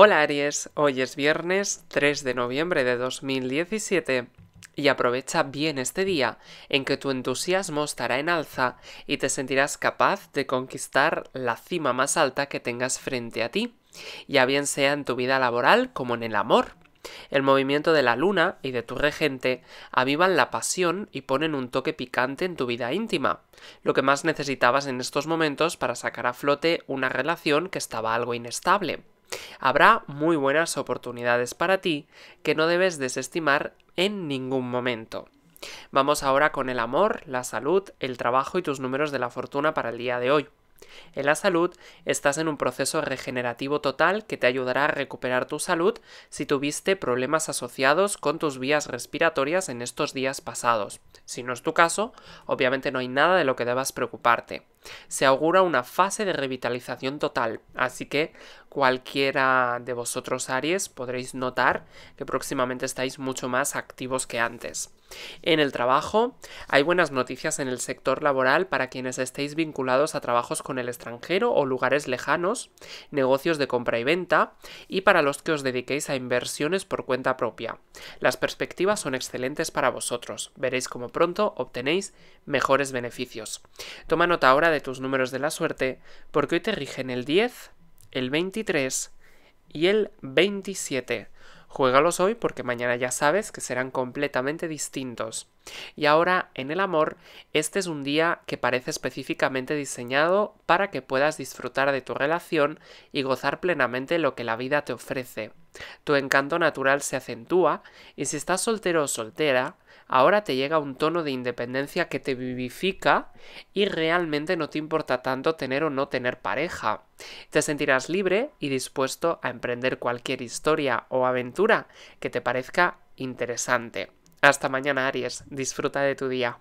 Hola Aries, hoy es viernes 3 de noviembre de 2017 y aprovecha bien este día en que tu entusiasmo estará en alza y te sentirás capaz de conquistar la cima más alta que tengas frente a ti, ya bien sea en tu vida laboral como en el amor. El movimiento de la luna y de tu regente avivan la pasión y ponen un toque picante en tu vida íntima, lo que más necesitabas en estos momentos para sacar a flote una relación que estaba algo inestable habrá muy buenas oportunidades para ti que no debes desestimar en ningún momento. Vamos ahora con el amor, la salud, el trabajo y tus números de la fortuna para el día de hoy. En la salud estás en un proceso regenerativo total que te ayudará a recuperar tu salud si tuviste problemas asociados con tus vías respiratorias en estos días pasados. Si no es tu caso, obviamente no hay nada de lo que debas preocuparte se augura una fase de revitalización total, así que cualquiera de vosotros Aries podréis notar que próximamente estáis mucho más activos que antes. En el trabajo, hay buenas noticias en el sector laboral para quienes estéis vinculados a trabajos con el extranjero o lugares lejanos, negocios de compra y venta, y para los que os dediquéis a inversiones por cuenta propia. Las perspectivas son excelentes para vosotros, veréis cómo pronto obtenéis mejores beneficios. Toma nota ahora de tus números de la suerte, porque hoy te rigen el 10, el 23 y el 27. Juégalos hoy porque mañana ya sabes que serán completamente distintos. Y ahora, en el amor, este es un día que parece específicamente diseñado para que puedas disfrutar de tu relación y gozar plenamente lo que la vida te ofrece. Tu encanto natural se acentúa y si estás soltero o soltera, ahora te llega un tono de independencia que te vivifica y realmente no te importa tanto tener o no tener pareja. Te sentirás libre y dispuesto a emprender cualquier historia o aventura que te parezca interesante. Hasta mañana, Aries. Disfruta de tu día.